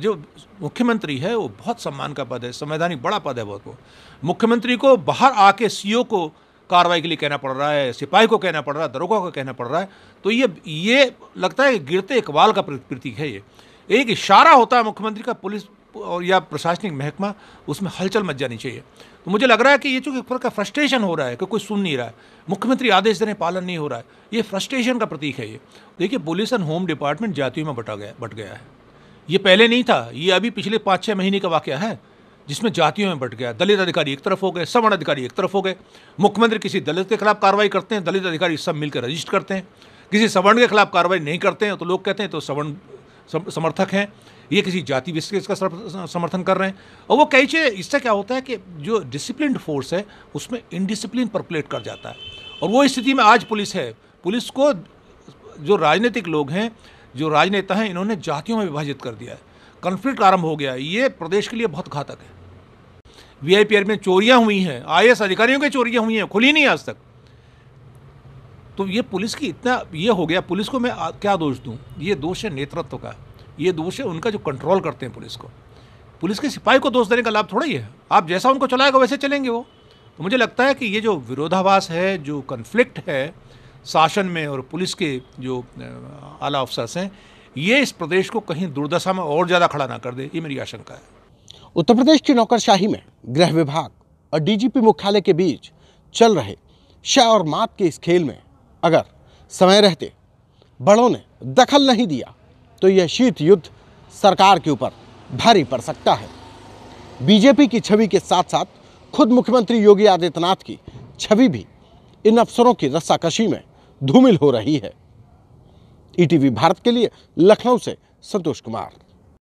जो मुख्यमंत्री है वो बहुत सम्मान का पद है संवैधानिक बड़ा पद है बहुत वो मुख्यमंत्री को बाहर आके सीईओ को कार्रवाई के लिए कहना पड़ रहा है सिपाही को कहना पड़ रहा है दरोगा को कहना पड़ रहा है तो ये ये लगता है गिरते इकबाल का प्रतीक है ये एक इशारा होता है मुख्यमंत्री का पुलिस और या प्रशासनिक महकमा उसमें हलचल मच जानी चाहिए तो मुझे लग रहा है कि ये चूँकि का फ्रस्ट्रेशन हो रहा है कि कोई सुन नहीं रहा है मुख्यमंत्री आदेश देने पालन नहीं हो रहा है ये फ्रस्ट्रेशन का प्रतीक है ये देखिए पुलिस एंड होम डिपार्टमेंट जातियों में बटा गया बट गया है ये पहले नहीं था ये अभी पिछले पाँच छः महीने का वाक्य है जिसमें जातियों में बट गया दलित अधिकारी एक तरफ हो गए सवर्ण अधिकारी एक तरफ हो गए मुख्यमंत्री किसी दलित के खिलाफ कार्रवाई करते हैं दलित अधिकारी सब मिलकर रजिस्टर करते हैं किसी सवर्ण के खिलाफ कार्रवाई नहीं करते हैं तो लोग कहते हैं तो सवर्ण समर्थक हैं ये किसी जाति विशेष का समर्थन कर रहे हैं और वो कई चीज़ इससे क्या होता है कि जो डिसिप्लिन फोर्स है उसमें इनडिसिप्लिन परप्लेट कर जाता है और वो स्थिति में आज पुलिस है पुलिस को जो राजनीतिक लोग हैं जो राजनेता हैं इन्होंने जातियों में विभाजित कर दिया है कन्फ्लिक्ट आरंभ हो गया है ये प्रदेश के लिए बहुत घातक है वी में चोरियाँ हुई हैं आई अधिकारियों की चोरियाँ हुई हैं खुली नहीं आज तक तो ये पुलिस की इतना ये हो गया पुलिस को मैं क्या दोष दूँ ये दोष है नेतृत्व का ये दोष है उनका जो कंट्रोल करते हैं पुलिस को पुलिस के सिपाही को दोष देने का लाभ थोड़ा ही है आप जैसा उनको चलाएगा वैसे चलेंगे वो तो मुझे लगता है कि ये जो विरोधाभास है जो कन्फ्लिक्ट है शासन में और पुलिस के जो आला अफसर्स हैं ये इस प्रदेश को कहीं दुर्दशा में और ज़्यादा खड़ा ना कर दे ये मेरी आशंका है उत्तर प्रदेश की नौकरशाही में गृह विभाग और डीजीपी मुख्यालय के बीच चल रहे शह और मात के इस खेल में अगर समय रहते बड़ों ने दखल नहीं दिया तो यह शीत युद्ध सरकार के ऊपर भारी पड़ सकता है बीजेपी की छवि के साथ साथ खुद मुख्यमंत्री योगी आदित्यनाथ की छवि भी इन अफसरों की रस्साकशी में धूमिल हो रही है ईटीवी e भारत के लिए लखनऊ से संतोष कुमार